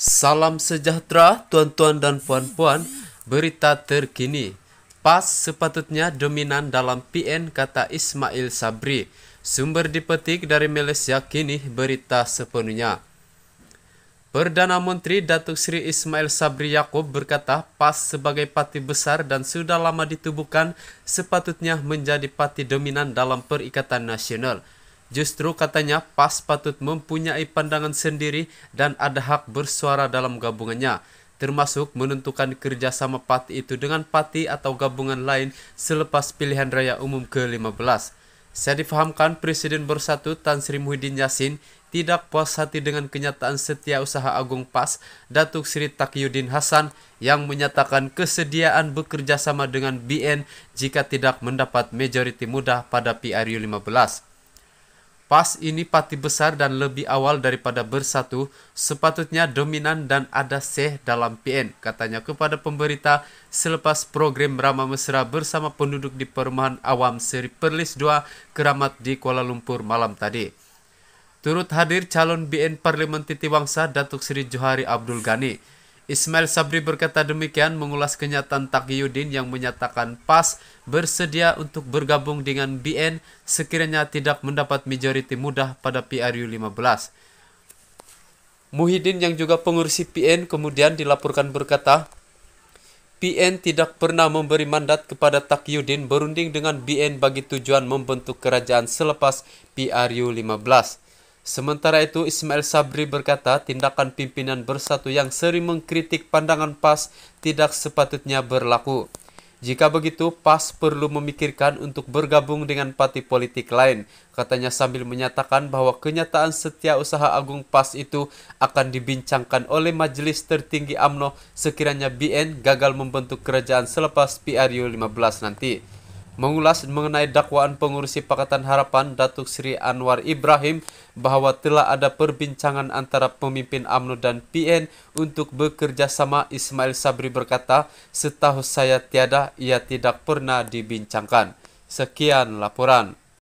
Salam sejahtera tuan-tuan dan puan-puan Berita terkini PAS sepatutnya dominan dalam PN kata Ismail Sabri Sumber dipetik dari Malaysia kini berita sepenuhnya Perdana Menteri Datuk Seri Ismail Sabri Yaakob berkata PAS sebagai parti besar dan sudah lama ditubuhkan sepatutnya menjadi parti dominan dalam perikatan nasional. Justru katanya PAS patut mempunyai pandangan sendiri dan ada hak bersuara dalam gabungannya, termasuk menentukan kerjasama parti itu dengan parti atau gabungan lain selepas pilihan raya umum ke-15. Saya difahamkan Presiden Bersatu Tan Sri Muhyiddin Yassin tidak puas hati dengan kenyataan Setiausaha Agung PAS Datuk Sri Takyudin Hasan yang menyatakan kesediaan bekerjasama dengan BN jika tidak mendapat majoriti mudah pada PRU 15. Pas ini pati besar dan lebih awal daripada bersatu, sepatutnya dominan dan ada seh dalam PN, katanya kepada pemberita selepas program Rama Mesra bersama penduduk di perumahan awam Seri Perlis 2, Keramat di Kuala Lumpur malam tadi. Turut hadir calon BN parlimen Titiwangsa Datuk Seri Johari Abdul Ghani. Ismail Sabri berkata demikian mengulas kenyataan Taqiyuddin yang menyatakan PAS bersedia untuk bergabung dengan BN sekiranya tidak mendapat majoriti mudah pada PRU 15. Muhyiddin yang juga pengurusi PN kemudian dilaporkan berkata, PN tidak pernah memberi mandat kepada Taqiyuddin berunding dengan BN bagi tujuan membentuk kerajaan selepas PRU 15. Sementara itu, Ismail Sabri berkata, tindakan pimpinan bersatu yang sering mengkritik pandangan PAS tidak sepatutnya berlaku. Jika begitu, PAS perlu memikirkan untuk bergabung dengan parti politik lain, katanya sambil menyatakan bahwa kenyataan setia usaha agung PAS itu akan dibincangkan oleh majelis tertinggi AMNO sekiranya BN gagal membentuk kerajaan selepas PRU 15 nanti. mengulas mengenai dakwaan pengurusi Pakatan Harapan Datuk Seri Anwar Ibrahim bahawa telah ada perbincangan antara pemimpin AMNO dan PN untuk bekerjasama Ismail Sabri berkata, setahu saya tiada, ia tidak pernah dibincangkan. Sekian laporan.